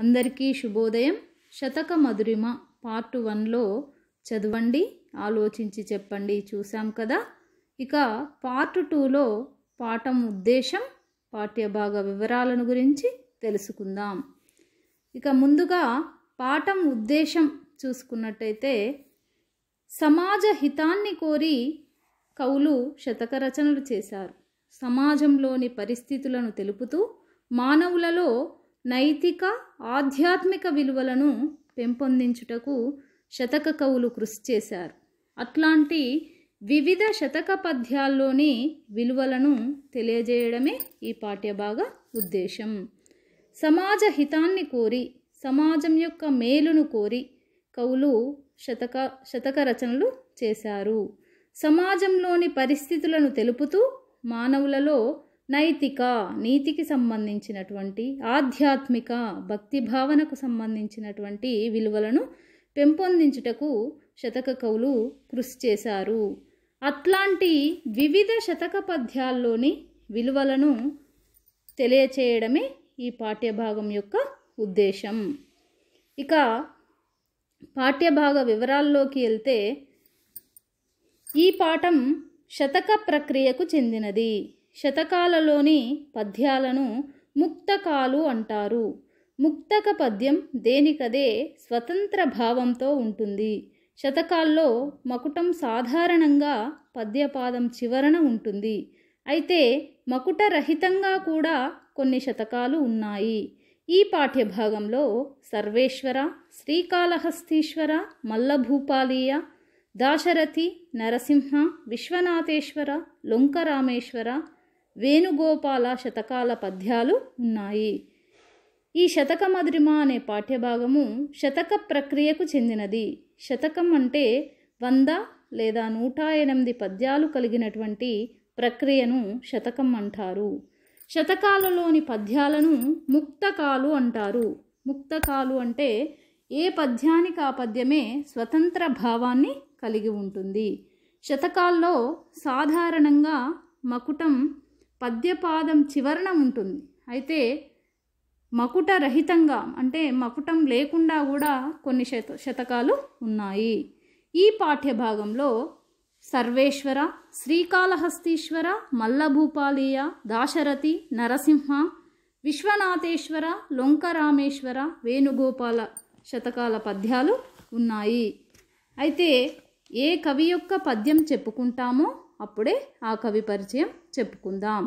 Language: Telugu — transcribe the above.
అందరికీ శుభోదయం శతక మధురిమ పార్ట్ వన్లో చదవండి ఆలోచించి చెప్పండి చూసాం కదా ఇక పార్ట్ టూలో పాఠం ఉద్దేశం పాఠ్యభాగ వివరాలను గురించి తెలుసుకుందాం ఇక ముందుగా పాఠం ఉద్దేశం చూసుకున్నట్టయితే సమాజ హితాన్ని కోరి కవులు శతక రచనలు చేశారు సమాజంలోని పరిస్థితులను తెలుపుతూ మానవులలో నైతిక ఆధ్యాత్మిక విలువలను పెంపొందించుటకు శతక కవులు కృషి చేశారు అట్లాంటి వివిధ శతక పద్యాల్లోని విలువలను తెలియజేయడమే ఈ పాఠ్యభాగ ఉద్దేశం సమాజ హితాన్ని కోరి సమాజం యొక్క మేలును కోరి కవులు శతక శతక రచనలు చేశారు సమాజంలోని పరిస్థితులను తెలుపుతూ మానవులలో నైతిక నీతికి సంబంధించినటువంటి ఆధ్యాత్మిక భక్తి భావనకు సంబంధించినటువంటి విలువలను పెంపొందించుటకు శతక కవులు కృషి చేశారు అట్లాంటి వివిధ శతక పద్యాల్లోని విలువలను తెలియచేయడమే ఈ పాఠ్యభాగం యొక్క ఉద్దేశం ఇక పాఠ్యభాగ వివరాల్లోకి వెళ్తే ఈ పాఠం శతక ప్రక్రియకు చెందినది శతకాలలోని పద్యాలను ముక్తకాలు అంటారు ముక్తక పద్యం దేనికదే స్వతంత్ర భావంతో ఉంటుంది శతకాల్లో మకుటం సాధారణంగా పద్యపాదం చివరన ఉంటుంది అయితే మకుటరహితంగా కూడా కొన్ని శతకాలు ఉన్నాయి ఈ పాఠ్యభాగంలో సర్వేశ్వర శ్రీకాళహస్తీశ్వర మల్లభూపాలీయ దాశరథి నరసింహ విశ్వనాథేశ్వర లొంకరామేశ్వర వేణుగోపాల శతకాల పద్యాలు ఉన్నాయి ఈ శతక మధురిమ అనే పాఠ్యభాగము శతక ప్రక్రియకు చెందినది శతకం అంటే వంద లేదా నూట ఎనిమిది పద్యాలు కలిగినటువంటి ప్రక్రియను శతకం అంటారు శతకాలలోని పద్యాలను ముక్తకాలు అంటారు ముక్తకాలు అంటే ఏ పద్యానికి ఆ పద్యమే స్వతంత్ర భావాన్ని కలిగి ఉంటుంది శతకాల్లో సాధారణంగా మకుటం పద్యపాదం చివరన ఉంటుంది అయితే మకుట రహితంగా అంటే మకుటం లేకుండా కూడా కొన్ని శత శతకాలు ఉన్నాయి ఈ పాఠ్యభాగంలో సర్వేశ్వర శ్రీకాళహస్తీశ్వర మల్లభూపాలీయ దాశరథి నరసింహ విశ్వనాథేశ్వర లొంకరామేశ్వర వేణుగోపాల శతకాల పద్యాలు ఉన్నాయి అయితే ఏ కవి యొక్క పద్యం చెప్పుకుంటామో అప్పుడే ఆ కవి పరిచయం చెప్పుకుందాం